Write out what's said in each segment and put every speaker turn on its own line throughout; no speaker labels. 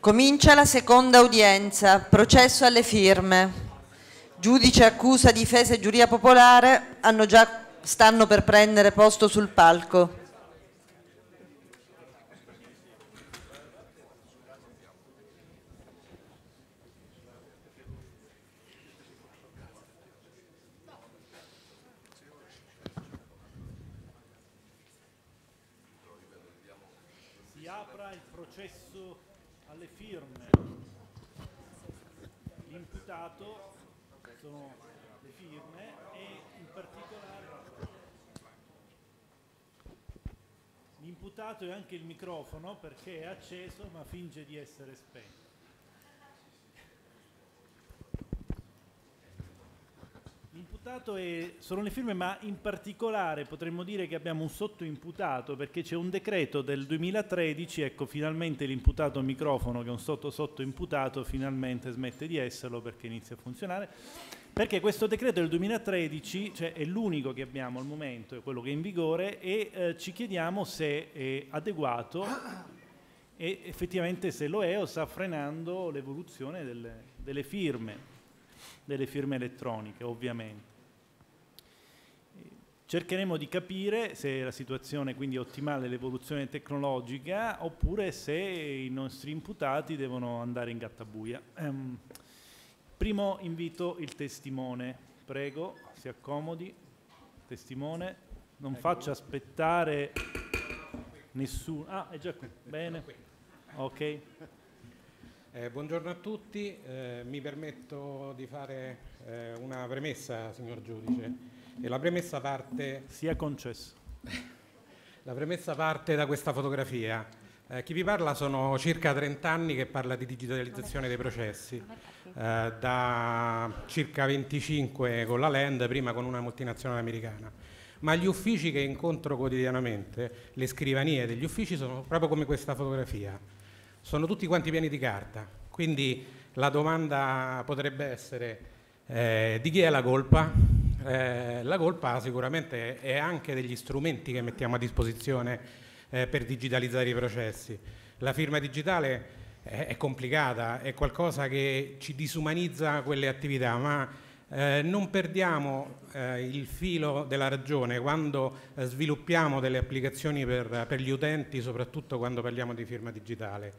Comincia la seconda udienza, processo alle firme. Giudice, accusa, difesa e giuria popolare già, stanno per prendere posto sul palco.
attaccato è anche il microfono perché è acceso ma finge di essere spento. L'imputato è sono le Firme, ma in particolare potremmo dire che abbiamo un sottoimputato perché c'è un decreto del 2013, ecco finalmente l'imputato microfono che è un sotto sottoimputato finalmente smette di esserlo perché inizia a funzionare. Perché questo decreto del 2013 cioè, è l'unico che abbiamo al momento, è quello che è in vigore e eh, ci chiediamo se è adeguato e effettivamente se lo è o sta frenando l'evoluzione delle, delle, firme, delle firme elettroniche ovviamente. Cercheremo di capire se la situazione quindi è ottimale l'evoluzione tecnologica oppure se i nostri imputati devono andare in gattabuia. Um, Primo invito il testimone, prego, si accomodi. Testimone, non ecco. faccia aspettare
nessuno. Ah, è già qui, bene. Ok. Eh, buongiorno a tutti, eh, mi permetto di fare eh, una premessa, signor giudice, e la premessa parte... Sia concesso. la premessa parte da questa fotografia. Eh, chi vi parla sono circa 30 anni che parla di digitalizzazione dei processi, eh, da circa 25 con la Land, prima con una multinazionale americana. Ma gli uffici che incontro quotidianamente, le scrivanie degli uffici sono proprio come questa fotografia, sono tutti quanti pieni di carta. Quindi la domanda potrebbe essere eh, di chi è la colpa? Eh, la colpa sicuramente è anche degli strumenti che mettiamo a disposizione eh, per digitalizzare i processi. La firma digitale è, è, complicata, è qualcosa che ci disumanizza quelle attività, ma eh, non perdiamo eh, il filo della ragione quando eh, sviluppiamo delle applicazioni per, per, gli utenti, soprattutto quando parliamo di firma digitale.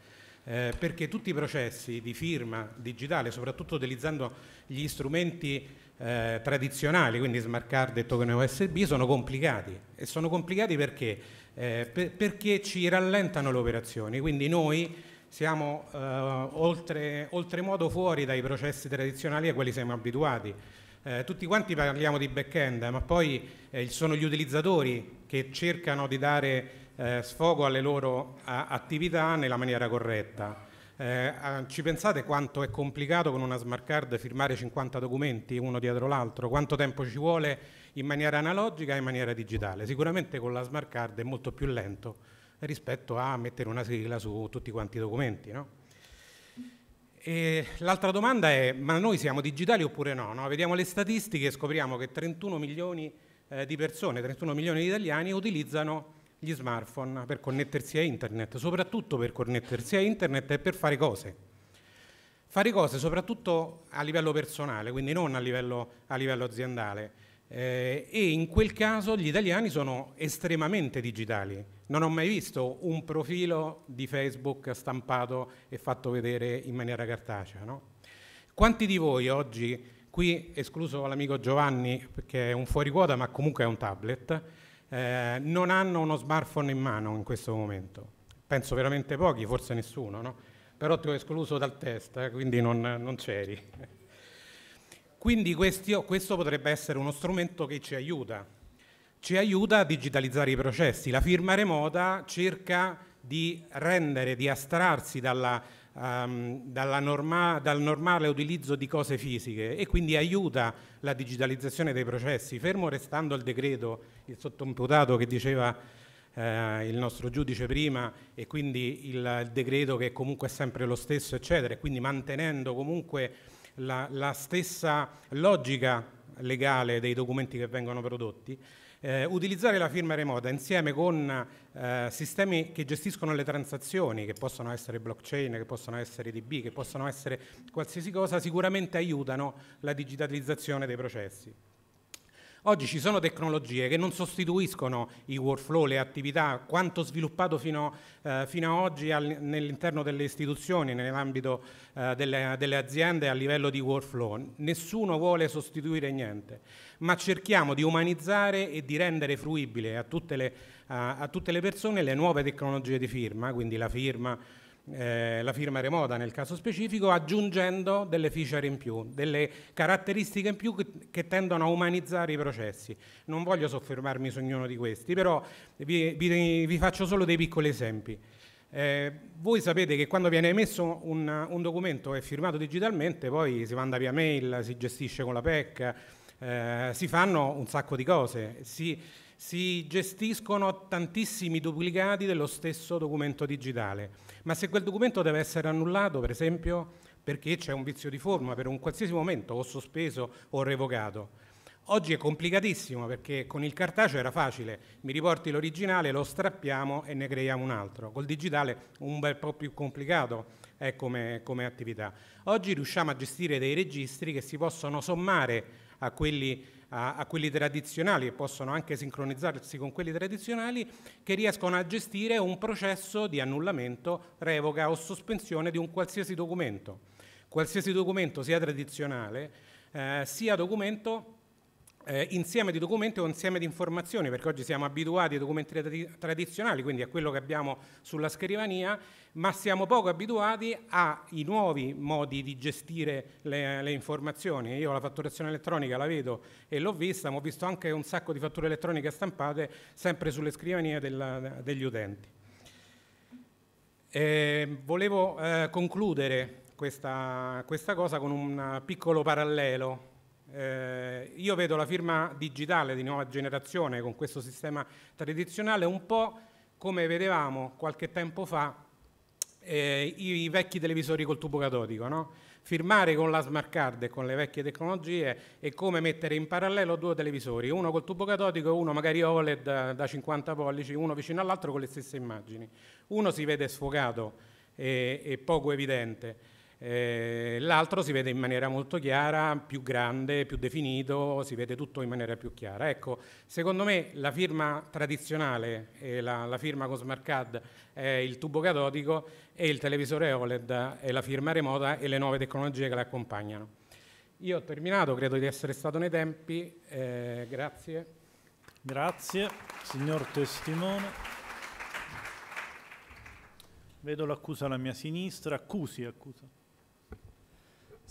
Eh, perché tutti i processi di firma digitale, soprattutto utilizzando gli strumenti eh, tradizionali, quindi smart card e token USB, sono complicati. E sono complicati perché? eh, per, perché ci rallentano le operazioni, quindi noi siamo eh, oltre, oltremodo fuori dai processi tradizionali a cui siamo abituati. Eh, tutti quanti parliamo di back-end, ma poi eh, sono gli utilizzatori che cercano di dare eh, sfogo alle loro a, attività nella maniera corretta. Eh, ci pensate quanto è complicato con una smart card firmare 50 documenti uno dietro l'altro, quanto tempo ci vuole in maniera analogica e in maniera digitale. Sicuramente con la smart card è molto più lento rispetto a mettere una sigla su tutti quanti i documenti. No? l'altra domanda è, ma noi siamo digitali oppure no? no? Vediamo le statistiche e scopriamo che 31 milioni eh, di persone, 31 milioni di italiani utilizzano gli smartphone per connettersi a internet, soprattutto per connettersi a internet e per fare cose. Fare cose soprattutto a livello personale, quindi non a livello, a livello aziendale. Eh, e in quel caso gli italiani sono estremamente digitali. Non ho mai visto un profilo di Facebook stampato e fatto vedere in maniera cartacea. No? Quanti di voi oggi, qui escluso l'amico Giovanni, perché è un fuori quota ma comunque è un tablet, eh, non hanno uno smartphone in mano in questo momento? Penso veramente pochi, forse nessuno, no? però ti ho escluso dal test, eh, quindi non, non c'eri. Quindi questi, questo potrebbe essere uno strumento che ci aiuta, ci aiuta a digitalizzare i processi. La firma remota cerca di rendere, di astrarsi dalla, um, dalla norma, dal normale utilizzo di cose fisiche e quindi aiuta la digitalizzazione dei processi, fermo restando il decreto, il sottomputato che diceva eh, il nostro giudice prima e quindi il, il decreto che comunque è sempre lo stesso, eccetera, e quindi mantenendo comunque la, la stessa logica legale dei documenti che vengono prodotti, eh, utilizzare la firma remota insieme con eh, sistemi che gestiscono le transazioni, che possono essere blockchain, che possono essere DB, che possono essere qualsiasi cosa, sicuramente aiutano la digitalizzazione dei processi. Oggi ci sono tecnologie che non sostituiscono i workflow, le attività, quanto sviluppato fino, eh, fino ad oggi al, nell'interno delle istituzioni, nell'ambito eh, delle, delle aziende a livello di workflow. Nessuno vuole sostituire niente, ma cerchiamo di umanizzare e di rendere fruibile a tutte le, a, a tutte le persone le nuove tecnologie di firma, quindi la firma, eh, la firma remota nel caso specifico, aggiungendo delle feature in più, delle caratteristiche in più che, che tendono a umanizzare i processi. Non voglio soffermarmi su ognuno di questi, però vi, vi, vi faccio solo dei piccoli esempi. Eh, voi sapete che quando viene emesso un, un documento e firmato digitalmente, poi si manda via mail, si gestisce con la PEC, eh, si fanno un sacco di cose, si si gestiscono tantissimi duplicati dello stesso documento digitale, ma se quel documento deve essere annullato, per esempio, perché c'è un vizio di forma per un qualsiasi momento, o sospeso o revocato, Oggi è complicatissimo perché con il cartaceo era facile, mi riporti l'originale, lo strappiamo e ne creiamo un altro. Col digitale un bel po' più complicato è eh, come, come attività. Oggi riusciamo a gestire dei registri che si possono sommare a quelli a, a quelli tradizionali, che possono anche sincronizzarsi con quelli tradizionali, che riescono a gestire un processo di annullamento, revoca o sospensione di un qualsiasi documento. Qualsiasi documento sia tradizionale, eh, sia documento eh, insieme di documenti o insieme di informazioni, perché oggi siamo abituati ai documenti trad- tradizionali, quindi a quello che abbiamo sulla scrivania, ma siamo poco abituati ai nuovi modi di gestire le, le, informazioni. Io la fatturazione elettronica la vedo e l'ho vista, ma ho visto anche un sacco di fatture elettroniche stampate sempre sulle scrivanie della, degli utenti. Eh, volevo eh, concludere questa, questa cosa con un piccolo parallelo eh, io vedo la firma digitale di nuova generazione con questo sistema tradizionale un po' come vedevamo qualche tempo fa eh, i, i, vecchi televisori col tubo catodico, no? firmare con la smart card e con le vecchie tecnologie è come mettere in parallelo due televisori, uno col tubo catodico e uno magari OLED da 50 pollici, uno vicino all'altro con le stesse immagini. Uno si vede sfogato e, e poco evidente eh, l'altro si vede in maniera molto chiara, più grande, più definito, si vede tutto in maniera più chiara. Ecco, secondo me la firma tradizionale, eh, la, la, firma con smart card è il tubo catodico e il televisore OLED è la firma remota e le nuove tecnologie che le accompagnano. Io ho terminato, credo di essere stato nei tempi, eh, grazie. Grazie, signor testimone.
Vedo l'accusa alla mia sinistra, accusi, accusa.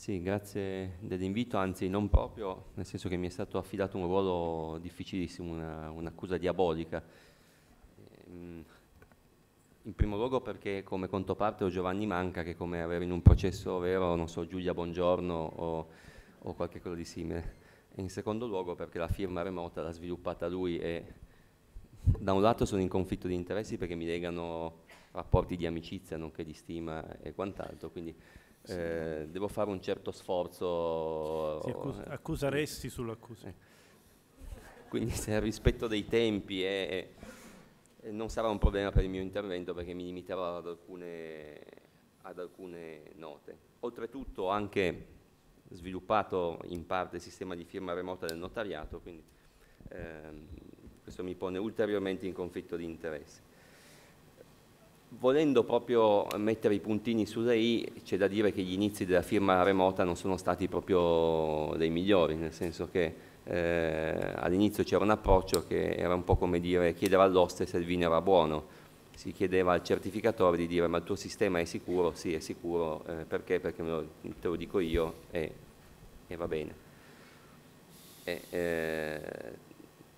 Sì, grazie dell'invito, anzi non proprio, nel senso che mi è stato affidato un ruolo difficilissimo, un'accusa diabolica. Ehm, in primo luogo perché come controparte ho Giovanni Manca che come aveva in un processo vero, non so, Giulia Bongiorno o, o qualche cosa di simile. E in secondo luogo perché la firma remota l'ha sviluppata lui e da un lato sono in conflitto di interessi perché mi legano rapporti di amicizia nonché di stima e quant'altro, quindi eh, devo fare un certo sforzo. Si accusa, eh. accusa
Resti sull'accusa. Eh.
Quindi se rispetto dei tempi è, eh, è, eh, non sarà un problema per il mio intervento perché mi limiterò ad alcune, ad alcune note. Oltretutto ho anche sviluppato in parte il sistema di firma remota del notariato, quindi ehm, questo mi pone ulteriormente in conflitto di interesse. Volendo proprio mettere i puntini sulle i, c'è da dire che gli inizi della firma remota non sono stati proprio dei migliori, nel senso che eh, all'inizio c'era un approccio che era un po' come dire chiedere all'oste se il vino era buono, si chiedeva al certificatore di dire ma il tuo sistema è sicuro? Sì, è sicuro, eh, perché? Perché lo, te lo dico io e, e va bene. E, eh,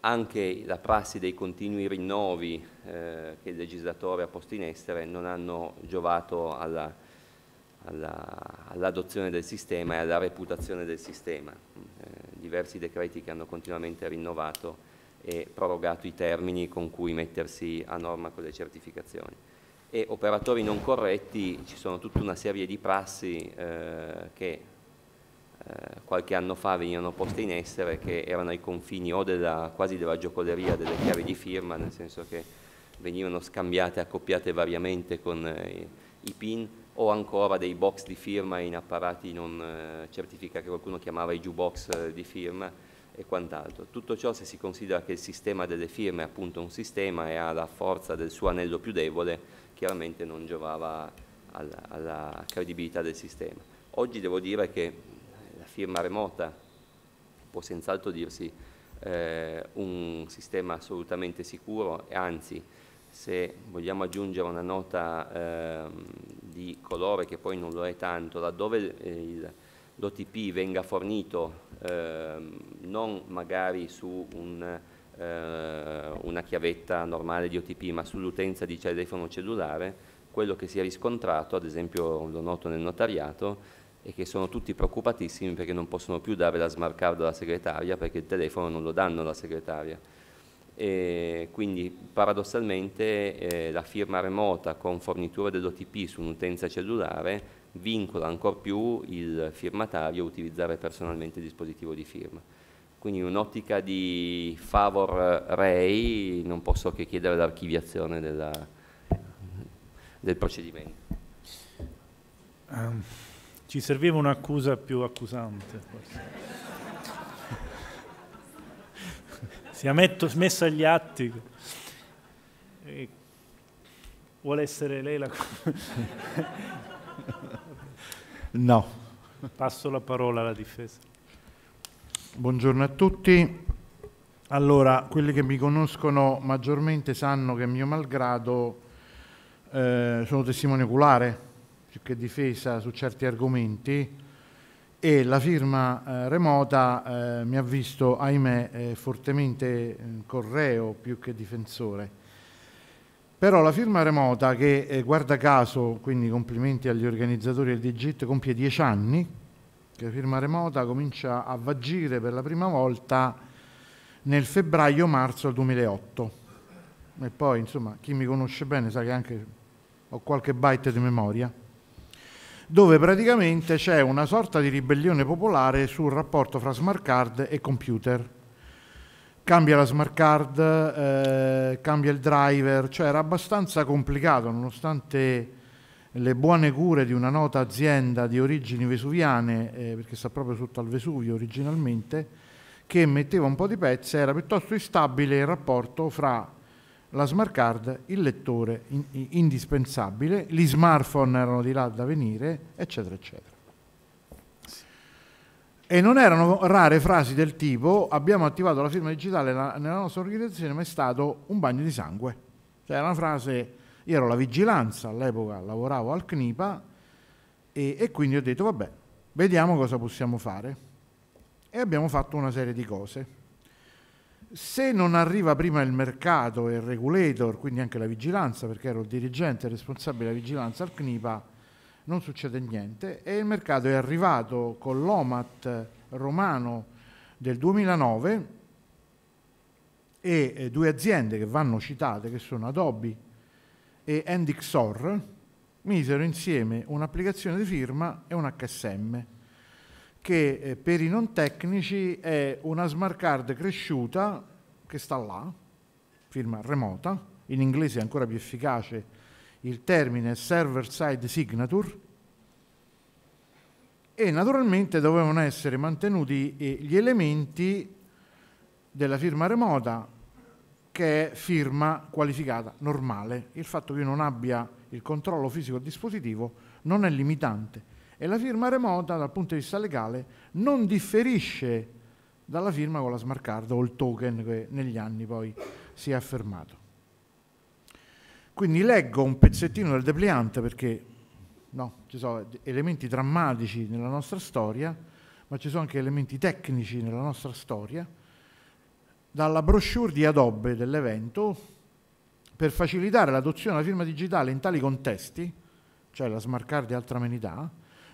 anche la prassi dei continui rinnovi eh, che il legislatore ha posto in essere non hanno giovato all'adozione all del sistema e alla reputazione del sistema. Eh, diversi decreti che hanno continuamente rinnovato e prorogato i termini con cui mettersi a norma con le certificazioni. E operatori non corretti, ci sono tutta una serie di prassi eh, che eh, qualche anno fa venivano poste in essere che erano ai confini o della, quasi della giocoleria delle chiavi di firma, nel senso che venivano scambiate, accoppiate variamente con eh, i pin o ancora dei box di firma in apparati non eh, certificati che qualcuno chiamava i jukebox eh, di firma e quant'altro. Tutto ciò se si considera che il sistema delle firme è appunto un sistema e ha la forza del suo anello più debole, chiaramente non giovava alla, alla credibilità del sistema. Oggi devo dire che firma remota, può senz'altro dirsi eh, un sistema assolutamente sicuro e anzi se vogliamo aggiungere una nota eh, di colore che poi non lo è tanto, laddove eh, l'OTP venga fornito eh, non magari su un, eh, una chiavetta normale di OTP ma sull'utenza di telefono cellulare, quello che si è riscontrato, ad esempio lo noto nel notariato, e che sono tutti preoccupatissimi perché non possono più dare la smart card alla segretaria perché il telefono non lo danno alla segretaria. E quindi paradossalmente eh, la firma remota con fornitura dell'OTP su un'utenza cellulare vincola ancor più il firmatario a utilizzare personalmente il dispositivo di firma. Quindi in un'ottica di favor rei non posso che chiedere l'archiviazione del procedimento.
Um. Ci serviva un'accusa più accusante. Sia metto, messa agli atti. E vuole essere lei la... no. Passo la parola alla difesa.
Buongiorno a tutti. Allora, quelli che mi conoscono maggiormente sanno che mio malgrado eh, sono testimone oculare più che difesa su certi argomenti e la firma eh, remota eh, mi ha visto, ahimè, eh, fortemente eh, correo più che difensore. Però la firma remota che, eh, guarda caso, quindi complimenti agli organizzatori del Digit, compie dieci anni, che la firma remota comincia a vagire per la prima volta nel febbraio-marzo 2008. E poi, insomma, chi mi conosce bene sa che anche ho qualche byte di memoria dove praticamente c'è una sorta di ribellione popolare sul rapporto fra smart card e computer. Cambia la smart card, eh, cambia il driver, cioè era abbastanza complicato nonostante le buone cure di una nota azienda di origini vesuviane, eh, perché sta proprio sotto al Vesuvio originalmente, che metteva un po' di pezze, era piuttosto instabile il rapporto fra la smart card, il lettore in, indispensabile, gli smartphone erano di là da venire, eccetera, eccetera. E non erano rare frasi del tipo abbiamo attivato la firma digitale nella nostra organizzazione, ma è stato un bagno di sangue. Cioè era una frase, io ero la vigilanza, all'epoca lavoravo al CNIPA e, e quindi ho detto vabbè, vediamo cosa possiamo fare. E abbiamo fatto una serie di cose se non arriva prima il mercato e il regulator, quindi anche la vigilanza, perché ero il dirigente responsabile della vigilanza al CNIPA, non succede niente e il mercato è arrivato con l'OMAT romano del 2009 e eh, due aziende che vanno citate, che sono Adobe e Endixor, misero insieme un'applicazione di firma e un HSM che eh, per i non tecnici è una smart card cresciuta che sta là, firma remota, in inglese è ancora più efficace il termine server side signature e naturalmente dovevano essere mantenuti eh, gli elementi della firma remota che è firma qualificata normale. Il fatto che io non abbia il controllo fisico del dispositivo non è limitante e la firma remota, dal punto di vista legale, non differisce dalla firma con la smart card o il token che negli anni poi si è affermato. Quindi leggo un pezzettino del depliante perché no, ci sono elementi drammatici nella nostra storia, ma ci sono anche elementi tecnici nella nostra storia, dalla brochure di Adobe dell'evento, per facilitare l'adozione della firma digitale in tali contesti, cioè la smart card e altra amenità,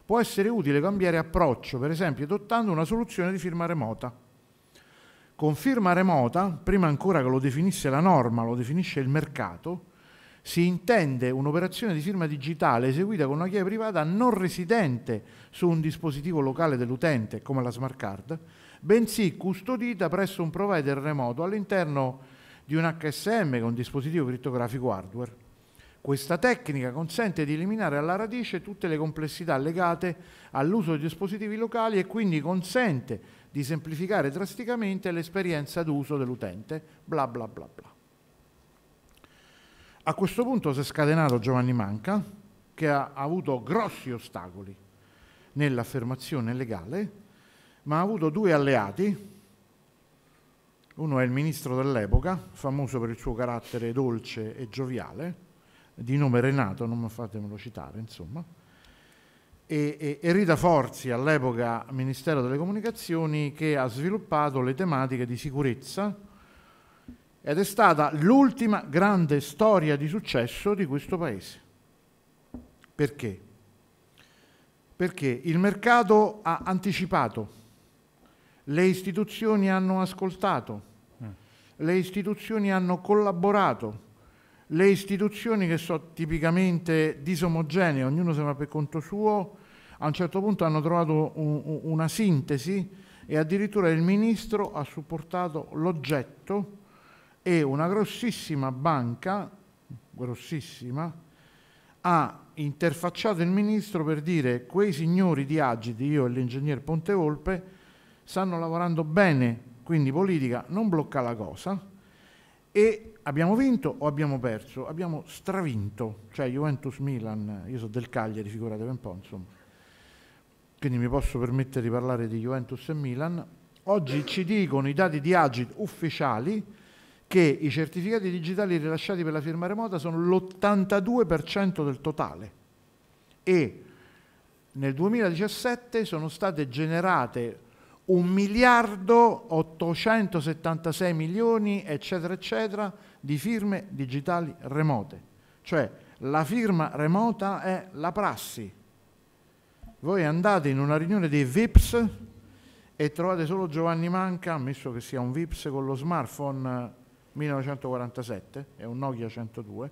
può essere utile cambiare approccio, per esempio adottando una soluzione di firma remota. Con firma remota, prima ancora che lo definisse la norma, lo definisce il mercato, si intende un'operazione di firma digitale eseguita con una chiave privata non residente su un dispositivo locale dell'utente, come la smart card, bensì custodita presso un provider remoto all'interno di un HSM che è un dispositivo criptografico hardware. Questa tecnica consente di eliminare alla radice tutte le complessità legate all'uso di dispositivi locali e quindi consente di semplificare drasticamente l'esperienza d'uso dell'utente, bla bla bla bla. A questo punto si è scatenato Giovanni Manca, che ha avuto grossi ostacoli nell'affermazione legale, ma ha avuto due alleati. Uno è il ministro dell'epoca, famoso per il suo carattere dolce e gioviale, di nome Renato, non fatemelo citare, insomma, e, e, e Rita Forzi, all'epoca Ministero delle Comunicazioni, che ha sviluppato le tematiche di sicurezza ed è stata l'ultima grande storia di successo di questo Paese. Perché? Perché il mercato ha anticipato, le istituzioni hanno ascoltato, eh. le istituzioni hanno collaborato, le istituzioni che sono tipicamente disomogenee, ognuno se va per conto suo, a un certo punto hanno trovato un, una sintesi e addirittura il ministro ha supportato l'oggetto e una grossissima banca, grossissima, ha interfacciato il ministro per dire quei signori di Agiti, io e l'ingegner Pontevolpe, stanno lavorando bene, quindi politica non blocca la cosa, e abbiamo vinto o abbiamo perso? Abbiamo stravinto, cioè Juventus-Milan, io sono del Cagliari, figuratevi un po', insomma. Quindi mi posso permettere di parlare di Juventus e Milan. Oggi ci dicono i dati di Agit ufficiali che i certificati digitali rilasciati per la firma remota sono l'82% del totale e nel 2017 sono state generate 1 miliardo 876 milioni, eccetera, eccetera, di firme digitali remote. Cioè la firma remota è la prassi. Voi andate in una riunione dei VIPS e trovate solo Giovanni Manca, ammesso che sia un VIPS con lo smartphone 1947, eh, è un Nokia 102,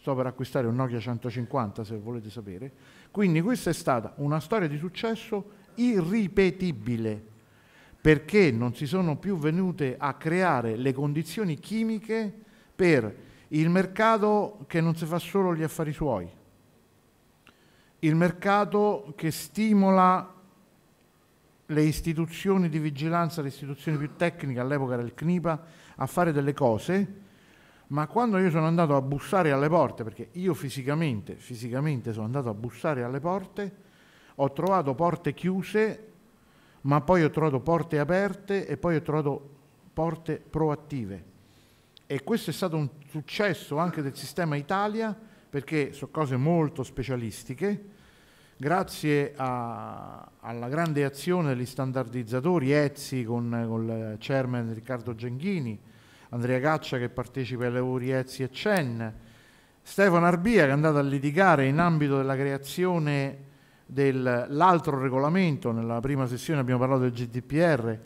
sto per acquistare un Nokia 150 se volete sapere. Quindi questa è stata una storia di successo irripetibile perché non si sono più venute a creare le condizioni chimiche per il mercato che non si fa solo gli affari suoi, il mercato che stimola le istituzioni di vigilanza, le istituzioni più tecniche, all'epoca era il CNIPA, a fare delle cose, ma quando io sono andato a bussare alle porte, perché io fisicamente, fisicamente sono andato a bussare alle porte, ho trovato porte chiuse ma poi ho trovato porte aperte e poi ho trovato porte proattive. E questo è stato un successo anche del sistema Italia, perché sono cose molto specialistiche, grazie a, alla grande azione degli standardizzatori, Ezzi con, con il chairman Riccardo Genghini, Andrea Caccia che partecipa ai lavori Ezzi e CEN, Stefano Arbia che è andato a litigare in ambito della creazione dell'altro regolamento, nella prima sessione abbiamo parlato del GDPR,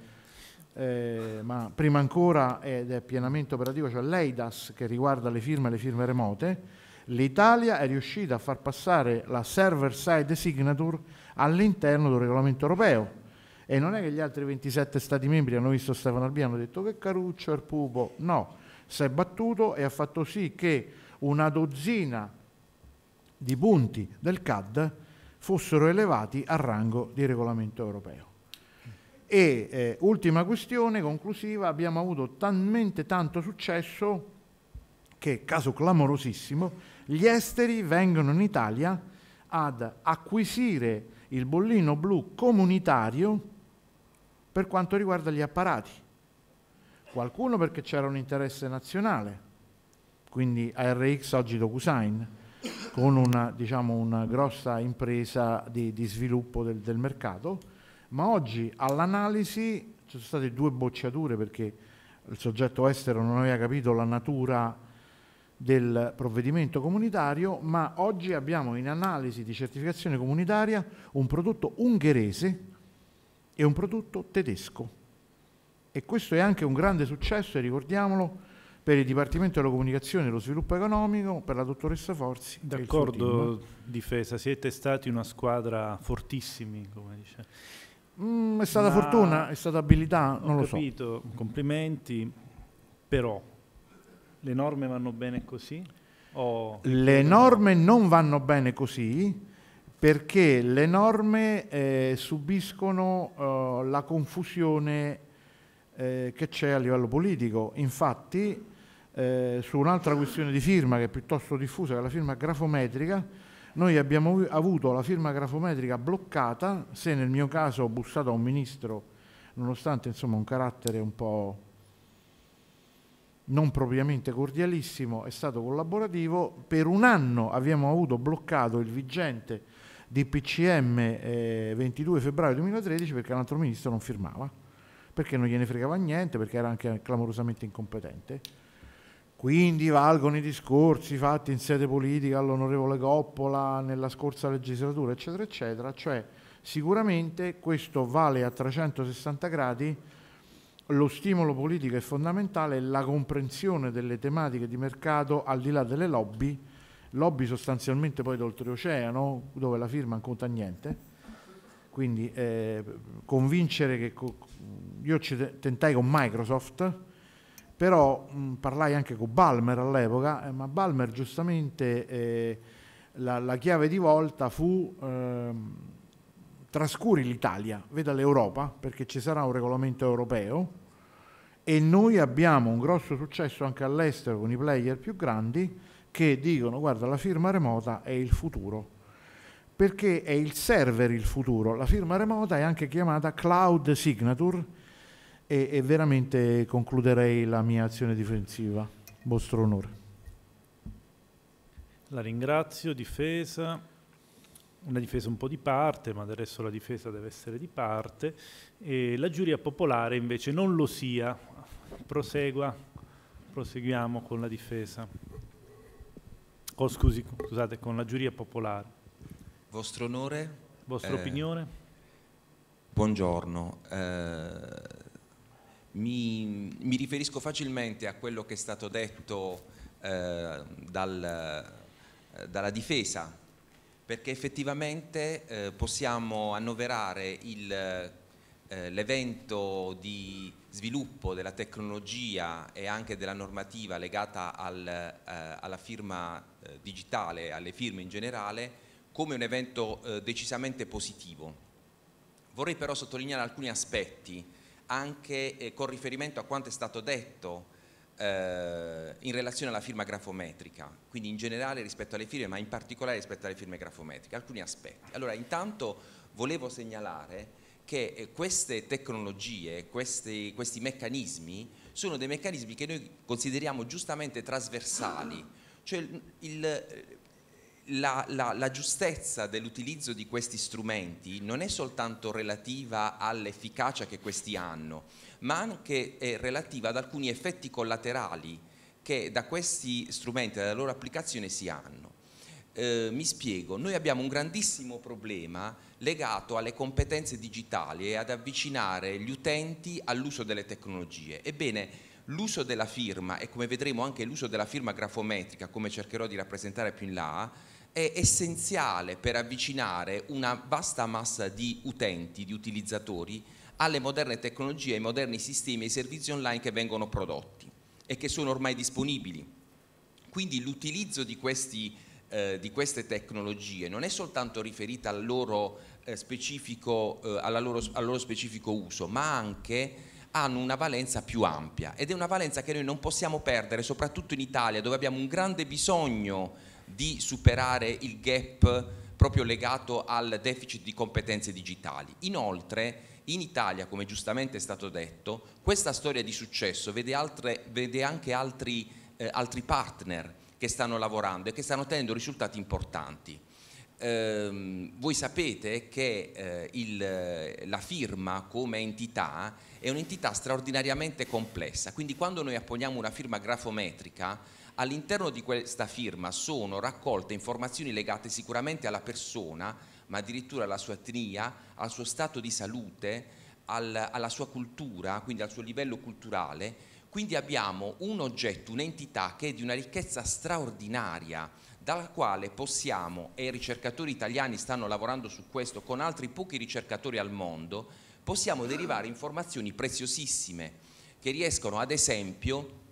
eh, ma prima ancora ed è pienamente operativo, cioè l'EIDAS che riguarda le firme e le firme remote, l'Italia è riuscita a far passare la server-side signature all'interno del regolamento europeo. E non è che gli altri 27 Stati membri hanno visto Stefano Albiano e hanno detto che caruccio il pupo, no, si è battuto e ha fatto sì che una dozzina di punti del CAD fossero elevati al rango di regolamento europeo. E eh, ultima questione conclusiva, abbiamo avuto talmente tanto successo che, caso clamorosissimo, gli esteri vengono in Italia ad acquisire il bollino blu comunitario per quanto riguarda gli apparati. Qualcuno perché c'era un interesse nazionale, quindi ARX oggi DocuSign, con una, diciamo, una grossa impresa di, di sviluppo del, del, mercato, ma oggi all'analisi ci sono state due bocciature perché il soggetto estero non aveva capito la natura del provvedimento comunitario, ma oggi abbiamo in analisi di certificazione comunitaria un prodotto ungherese e un prodotto tedesco. E questo è anche un grande successo, e ricordiamolo, per il Dipartimento della Comunicazione e lo Sviluppo Economico, per la dottoressa Forzi. D'accordo,
difesa, siete stati una squadra fortissimi, come dice. Mm, è stata Ma fortuna, è stata abilità, non lo capito, so. capito, complimenti, però le norme vanno bene così? O
le norme no? non vanno bene così perché le norme eh, subiscono eh, la confusione eh, che c'è a livello politico. Infatti eh, su un'altra questione di firma che è piuttosto diffusa, che è la firma grafometrica, noi abbiamo avuto la firma grafometrica bloccata, se nel mio caso ho bussato a un ministro, nonostante insomma, un carattere un po' non propriamente cordialissimo, è stato collaborativo, per un anno abbiamo avuto bloccato il vigente DPCM eh, 22 febbraio 2013 perché un altro ministro non firmava, perché non gliene fregava niente, perché era anche clamorosamente incompetente. Quindi valgono i discorsi fatti in sede politica all'onorevole Coppola nella scorsa legislatura, eccetera, eccetera. Cioè sicuramente questo vale a 360 gradi lo stimolo politico è fondamentale, la comprensione delle tematiche di mercato al di là delle lobby, lobby sostanzialmente poi d'oltreoceano, dove la firma non conta niente. Quindi eh, convincere che co io ci tentai con Microsoft, però mh, mm, parlai anche con Balmer all'epoca, eh, ma Balmer giustamente eh, la, la, chiave di volta fu ehm, trascuri l'Italia, veda l'Europa, perché ci sarà un regolamento europeo e noi abbiamo un grosso successo anche all'estero con i player più grandi che dicono guarda la firma remota è il futuro perché è il server il futuro la firma remota è anche chiamata cloud signature e, e veramente concluderei la mia azione difensiva. Vostro onore.
La ringrazio, difesa, una difesa un po' di parte, ma del resto la difesa deve essere di parte, e la giuria popolare invece non lo sia. Prosegua, proseguiamo con la difesa. Oh, scusi, scusate, con la giuria popolare. Vostro onore? Vostra eh, opinione?
Buongiorno. Eh, mi, mi riferisco facilmente a quello che è stato detto eh, dal, eh, dalla difesa, perché effettivamente eh, possiamo annoverare eh, l'evento di sviluppo della tecnologia e anche della normativa legata al, eh, alla firma digitale, alle firme in generale, come un evento decisamente positivo. Vorrei però sottolineare alcuni aspetti anche eh, con riferimento a quanto è stato detto eh, in relazione alla firma grafometrica, quindi in generale rispetto alle firme, ma in particolare rispetto alle firme grafometriche, alcuni aspetti. Allora, intanto volevo segnalare che eh, queste tecnologie, questi, questi meccanismi, sono dei meccanismi che noi consideriamo giustamente trasversali, cioè il, il la, la, la, giustezza dell'utilizzo di questi strumenti non è soltanto relativa all'efficacia che questi hanno, ma anche è eh, relativa ad alcuni effetti collaterali che da questi strumenti, dalla loro applicazione si hanno. Eh, mi spiego, noi abbiamo un grandissimo problema legato alle competenze digitali e ad avvicinare gli utenti all'uso delle tecnologie. Ebbene, l'uso della firma e come vedremo anche l'uso della firma grafometrica, come cercherò di rappresentare più in là, è essenziale per avvicinare una vasta massa di utenti, di utilizzatori alle moderne tecnologie, ai moderni sistemi e ai servizi online che vengono prodotti e che sono ormai disponibili. Quindi l'utilizzo di, eh, di, queste tecnologie non è soltanto riferita al loro, eh, specifico, eh, loro, al loro specifico uso, ma anche hanno una valenza più ampia ed è una valenza che noi non possiamo perdere, soprattutto in Italia dove abbiamo un grande bisogno di superare il gap proprio legato al deficit di competenze digitali. Inoltre in Italia, come giustamente è stato detto, questa storia di successo vede, altre, vede anche altri, eh, altri, partner che stanno lavorando e che stanno ottenendo risultati importanti. Eh, voi sapete che eh, il, la firma come entità è un'entità straordinariamente complessa, quindi quando noi apponiamo una firma grafometrica All'interno di questa firma sono raccolte informazioni legate sicuramente alla persona, ma addirittura alla sua etnia, al suo stato di salute, al, alla sua cultura, quindi al suo livello culturale. Quindi abbiamo un oggetto, un'entità che è di una ricchezza straordinaria, dalla quale possiamo, e i ricercatori italiani stanno lavorando su questo con altri pochi ricercatori al mondo, possiamo derivare informazioni preziosissime che riescono ad esempio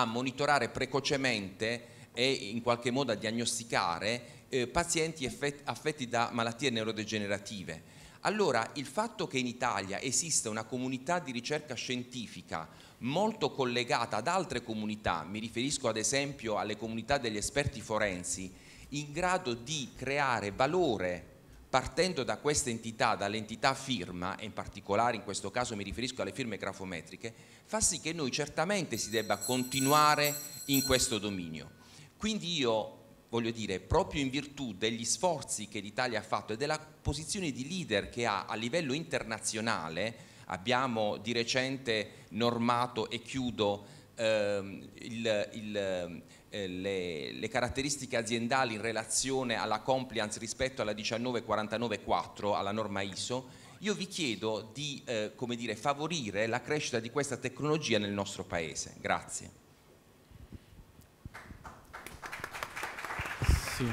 a monitorare precocemente e in qualche modo a diagnosticare eh, pazienti affetti da malattie neurodegenerative. Allora il fatto che in Italia esista una comunità di ricerca scientifica molto collegata ad altre comunità, mi riferisco ad esempio alle comunità degli esperti forensi, in grado di creare valore partendo da questa entità, dall'entità firma, e in particolare in questo caso mi riferisco alle firme grafometriche, fa sì che noi certamente si debba continuare in questo dominio. Quindi io voglio dire, proprio in virtù degli sforzi che l'Italia ha fatto e della posizione di leader che ha a livello internazionale, abbiamo di recente normato e chiudo ehm, il, il eh, le, le, caratteristiche aziendali in relazione alla compliance rispetto alla 19494, alla norma ISO, io vi chiedo di eh, dire, favorire la crescita di questa tecnologia nel nostro Paese. Grazie. Sì.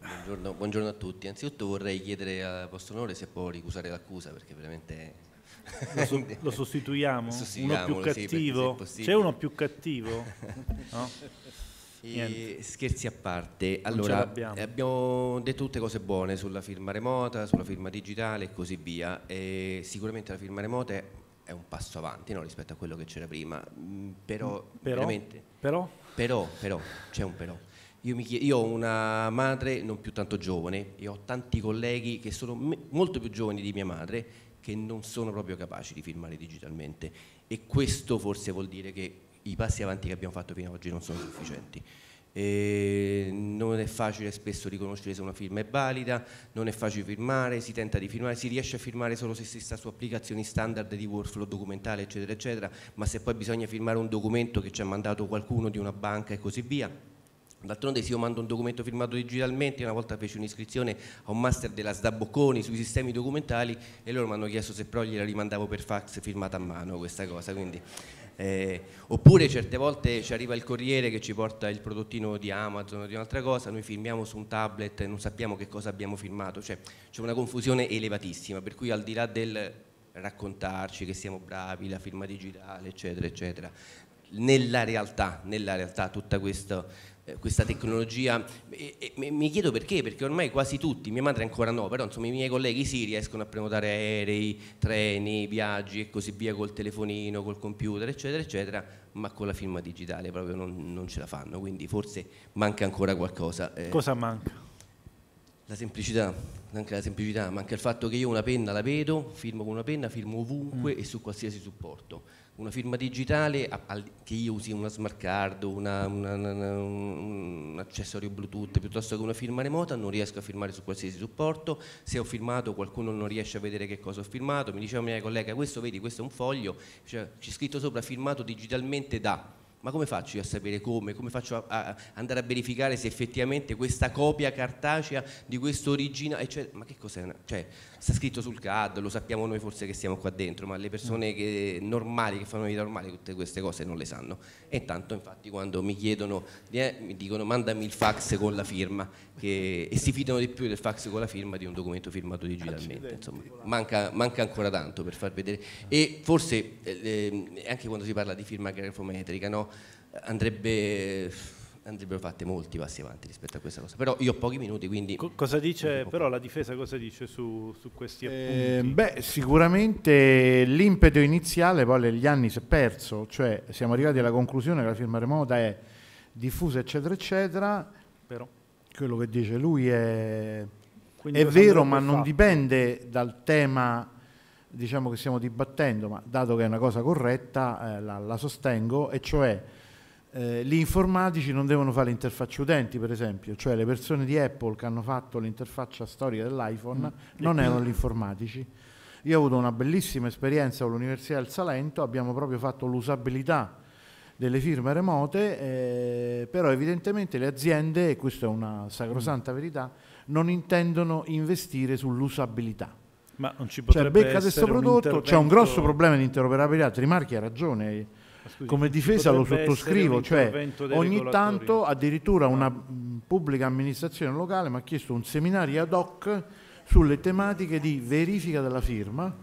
Buongiorno,
buongiorno, a tutti. Anzitutto vorrei chiedere al vostro onore se può ricusare l'accusa perché veramente lo, lo sostituiamo? Uno più cattivo? Sì, C'è uno
più cattivo?
No? scherzi a parte, allora eh, abbiamo detto tutte cose buone sulla firma remota, sulla firma digitale e così via. E sicuramente la firma remota è un passo avanti no, rispetto a quello che c'era prima, mm, però, mm, però, però? però, però c'è un però. Io, chiedo, io, ho una madre non più tanto giovane e ho tanti colleghi che sono molto più giovani di mia madre che non sono proprio capaci di firmare digitalmente e questo forse vuol dire che i passi avanti che abbiamo fatto fino ad oggi non sono sufficienti. E non è facile spesso riconoscere se una firma è valida, non è facile firmare, si tenta di firmare, si riesce a firmare solo se si sta su applicazioni standard di workflow documentale eccetera eccetera, ma se poi bisogna firmare un documento che ci ha mandato qualcuno di una banca e così via, D'altronde se io mando un documento firmato digitalmente, una volta feci un'iscrizione a un master della Sdabocconi sui sistemi documentali e loro mi hanno chiesto se però gliela rimandavo per fax firmata a mano questa cosa, quindi, eh, oppure certe volte ci arriva il corriere che ci porta il prodottino di Amazon o di un'altra cosa, noi firmiamo su un tablet e non sappiamo che cosa abbiamo firmato, cioè c'è una confusione elevatissima, per cui al di là del raccontarci che siamo bravi, la firma digitale, eccetera, eccetera, nella realtà, nella realtà tutta questa eh, questa tecnologia e, e, e, mi chiedo perché, perché ormai quasi tutti, mia madre ancora no, però insomma i miei colleghi sì riescono a prenotare aerei, treni, viaggi e così via col telefonino, col computer eccetera eccetera, ma con la firma digitale proprio non, non ce la fanno, quindi forse manca ancora qualcosa. Eh, Cosa manca? La semplicità, manca la semplicità, manca il fatto che io una penna la vedo, firmo con una penna, firmo ovunque mm. e su qualsiasi supporto una firma digitale che io usi una smart card, una, una, una, un accessorio Bluetooth piuttosto che una firma remota, non riesco a firmare su qualsiasi supporto, se ho firmato qualcuno non riesce a vedere che cosa ho firmato, mi diceva oh, mia collega questo vedi questo è un foglio, cioè, c'è scritto sopra firmato digitalmente da ma come faccio io a sapere come? Come faccio a, a andare a verificare se effettivamente questa copia cartacea di questo originale, cioè, ma che cos'è? Cioè, sta scritto sul CAD, lo sappiamo noi forse che siamo qua dentro, ma le persone mm. che, normali, che fanno vita normale, tutte queste cose non le sanno. E intanto infatti quando mi chiedono, eh, mi dicono mandami il fax con la firma, che, e si fidano di più del fax con la firma di un documento firmato digitalmente. Insomma, manca, manca ancora tanto per far vedere. E forse eh, anche quando si parla di firma grafometrica, no? andrebbe, andrebbero fatti molti passi avanti rispetto a questa cosa. Però io ho pochi minuti, quindi... Co
cosa dice, però la difesa cosa dice su, su questi eh, appunti? beh,
sicuramente l'impeto iniziale poi negli anni si è perso, cioè siamo arrivati alla conclusione che la firma remota è diffusa, eccetera, eccetera. Però. Quello che dice lui è... è vero, ma non fatto. dipende dal tema diciamo, che stiamo dibattendo, ma dato che è una cosa corretta eh, la, la sostengo, e cioè eh, gli informatici non devono fare interfacce utenti, per esempio, cioè le persone di Apple che hanno fatto l'interfaccia storica dell'iPhone mm. non erano gli informatici. Io ho avuto una bellissima esperienza all'Università del Salento, abbiamo proprio fatto l'usabilità delle firme remote, eh, però evidentemente le aziende, e questa è una sacrosanta mm. verità, non intendono investire sull'usabilità. Ma non ci cioè, potrebbe cioè, becca questo prodotto, c'è un grosso problema di interoperabilità, Trimarchi ha ragione Scusi, come difesa lo sottoscrivo, cioè ogni tanto addirittura una mm, pubblica amministrazione locale mi ha chiesto un seminario ad hoc sulle tematiche di verifica della firma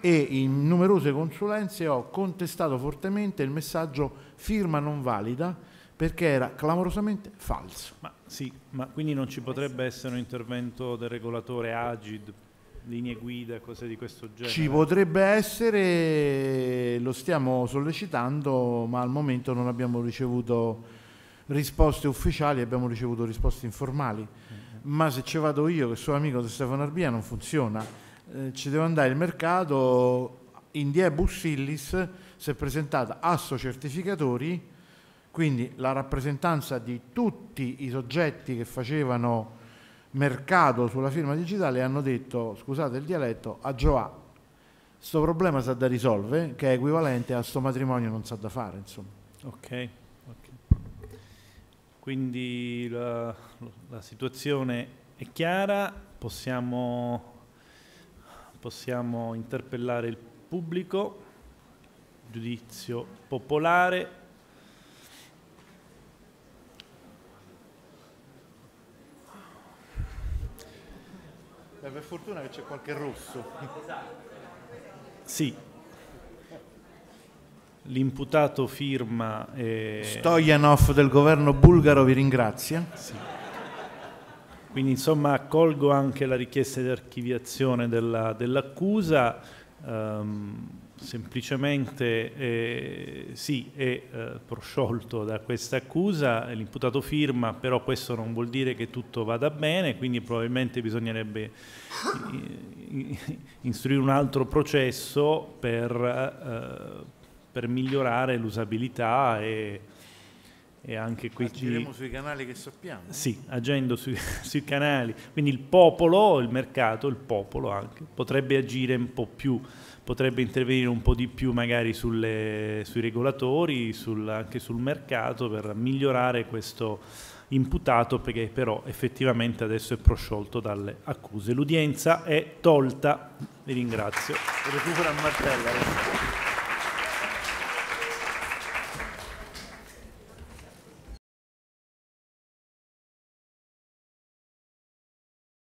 e in numerose consulenze ho contestato fortemente il messaggio firma non valida perché era clamorosamente falso. Ma sì, ma quindi non ci potrebbe essere un
intervento del regolatore Agid linee guida, cose di questo genere? Ci potrebbe
essere, lo stiamo sollecitando, ma al momento non abbiamo ricevuto risposte ufficiali, abbiamo ricevuto risposte informali. Uh-huh. Ma se ci vado io, che sono amico di Stefano Arbia, non funziona. Eh, ci deve andare il mercato, in Diebus Illis si è presentata Asso Certificatori, quindi la rappresentanza di tutti i soggetti che facevano mercato sulla firma digitale hanno detto, scusate il dialetto, a Gioà, sto problema sa da risolvere, che è equivalente a sto matrimonio non sa da fare, insomma.
Ok, okay. quindi la, la, situazione è chiara, possiamo, possiamo interpellare il pubblico, giudizio popolare,
Beh, per fortuna che c'è qualche rosso. Sì.
L'imputato firma... E... Stojanov
del governo bulgaro vi ringrazia. Sì. Quindi insomma
accolgo anche la richiesta di archiviazione della, dell'accusa. Um, semplicemente eh, sì, è eh, prosciolto da questa accusa, l'imputato firma, però questo non vuol dire che tutto vada bene, quindi probabilmente bisognerebbe eh, istruire un altro processo per, eh, per migliorare l'usabilità e, e anche qui agiremo sui canali che sappiamo. Sì, agendo sui, sui canali, quindi il popolo, il mercato, il popolo anche, potrebbe agire un po' più potrebbe intervenire un po' di più magari sulle, sui regolatori, sul, anche sul mercato per migliorare questo imputato perché però effettivamente adesso è prosciolto dalle accuse. L'udienza è tolta, vi ringrazio.
Recupera Martella.